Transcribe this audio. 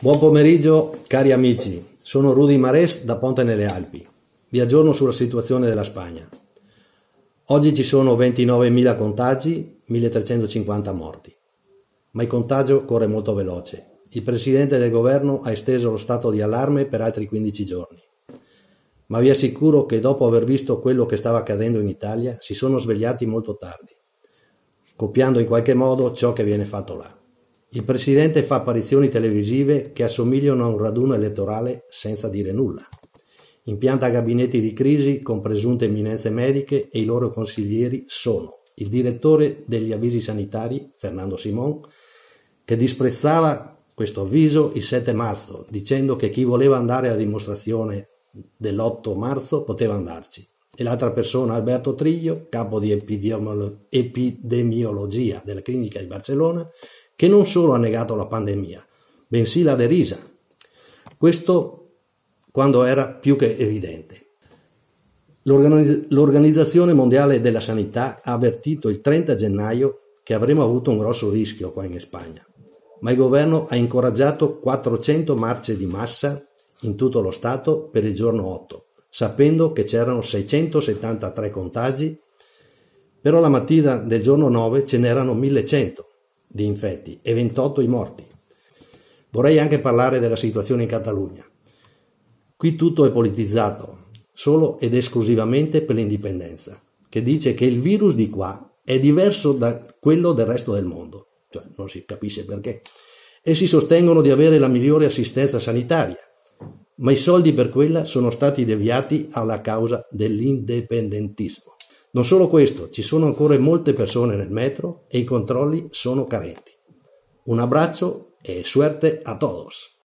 Buon pomeriggio cari amici, sono Rudy Mares da Ponte nelle Alpi. Vi aggiorno sulla situazione della Spagna. Oggi ci sono 29.000 contagi, 1.350 morti. Ma il contagio corre molto veloce. Il presidente del governo ha esteso lo stato di allarme per altri 15 giorni. Ma vi assicuro che dopo aver visto quello che stava accadendo in Italia si sono svegliati molto tardi, copiando in qualche modo ciò che viene fatto là. Il presidente fa apparizioni televisive che assomigliano a un raduno elettorale senza dire nulla. Impianta gabinetti di crisi con presunte eminenze mediche e i loro consiglieri sono il direttore degli avvisi sanitari, Fernando Simon, che disprezzava questo avviso il 7 marzo, dicendo che chi voleva andare alla dimostrazione dell'8 marzo poteva andarci. E l'altra persona, Alberto Triglio, capo di epidemiologia della clinica di Barcellona, che non solo ha negato la pandemia, bensì la derisa. Questo quando era più che evidente. L'organizz- L'Organizzazione Mondiale della Sanità ha avvertito il 30 gennaio che avremmo avuto un grosso rischio qua in Spagna, ma il governo ha incoraggiato 400 marce di massa in tutto lo Stato per il giorno 8, sapendo che c'erano 673 contagi, però la mattina del giorno 9 ce n'erano 1100 di infetti e 28 i morti. Vorrei anche parlare della situazione in Catalogna. Qui tutto è politizzato, solo ed esclusivamente per l'indipendenza, che dice che il virus di qua è diverso da quello del resto del mondo, cioè non si capisce perché, e si sostengono di avere la migliore assistenza sanitaria, ma i soldi per quella sono stati deviati alla causa dell'indipendentismo. Non solo questo, ci sono ancora molte persone nel metro e i controlli sono carenti. Un abbraccio e suerte a todos!